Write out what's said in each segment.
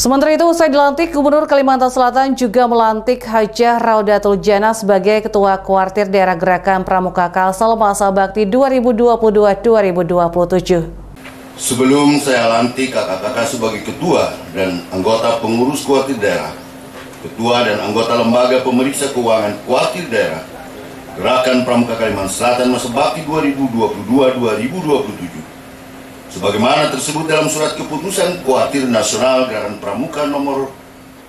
Sementara itu, usai dilantik, Gubernur Kalimantan Selatan juga melantik Hajah Raudatul Jana sebagai Ketua Kuartir Daerah Gerakan Pramuka Kalsel Masa Bakti 2022-2027. Sebelum saya lantik kakak-kakak sebagai Ketua dan anggota pengurus Kuartir Daerah, Ketua dan anggota Lembaga Pemeriksa Keuangan Kuartir Daerah, Gerakan Pramuka Kalimantan Selatan Masa Bakti 2022-2027, Sebagaimana tersebut dalam surat keputusan Kuatir Nasional Gerakan Pramuka nomor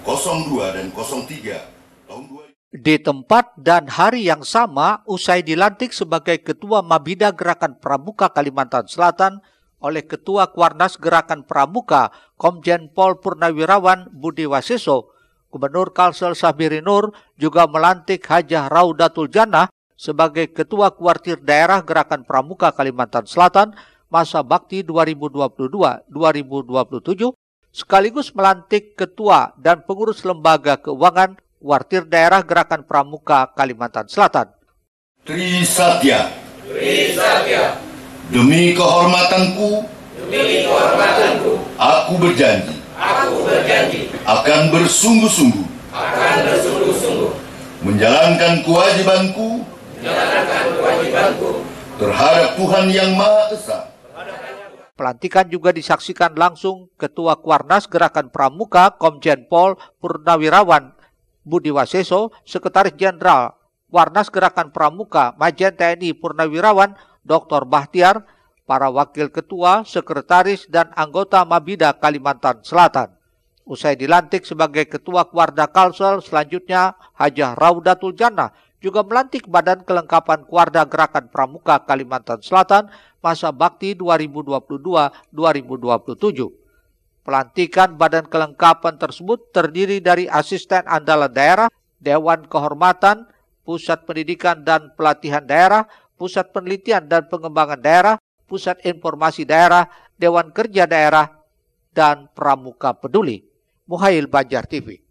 02 dan 03 tahun 2000. Di tempat dan hari yang sama, usai dilantik sebagai Ketua Mabida Gerakan Pramuka Kalimantan Selatan oleh Ketua Kuarnas Gerakan Pramuka Komjen Pol Purnawirawan Budi Waseso, Gubernur Kalsel Sabiri Nur juga melantik Hajah Raudatul Jannah sebagai Ketua Kuartir Daerah Gerakan Pramuka Kalimantan Selatan masa bakti 2022-2027 sekaligus melantik ketua dan pengurus lembaga keuangan Wartir Daerah Gerakan Pramuka Kalimantan Selatan. Tri Satya. Demi kehormatanku. Demi kehormatanku. Aku berjanji. Aku berjanji. Akan bersungguh-sungguh. Akan bersungguh-sungguh. Menjalankan kewajibanku. Menjalankan kewajibanku. Terhadap Tuhan Yang Maha Esa Pelantikan juga disaksikan langsung Ketua Kuarnas Gerakan Pramuka Komjen Pol Purnawirawan Budi Waseso, Sekretaris Jenderal Warnas Gerakan Pramuka Majen TNI Purnawirawan Dr. Bahtiar, para Wakil Ketua, Sekretaris, dan anggota Mabida Kalimantan Selatan. Usai dilantik sebagai Ketua Kuarda Kalsel, selanjutnya Hajah Raudatul Jannah juga melantik Badan Kelengkapan Kuarda Gerakan Pramuka Kalimantan Selatan masa bakti 2022-2027. Pelantikan Badan Kelengkapan tersebut terdiri dari asisten andalan daerah, Dewan Kehormatan, Pusat Pendidikan dan Pelatihan Daerah, Pusat Penelitian dan Pengembangan Daerah, Pusat Informasi Daerah, Dewan Kerja Daerah, dan Pramuka Peduli. Muhail Banjar TV.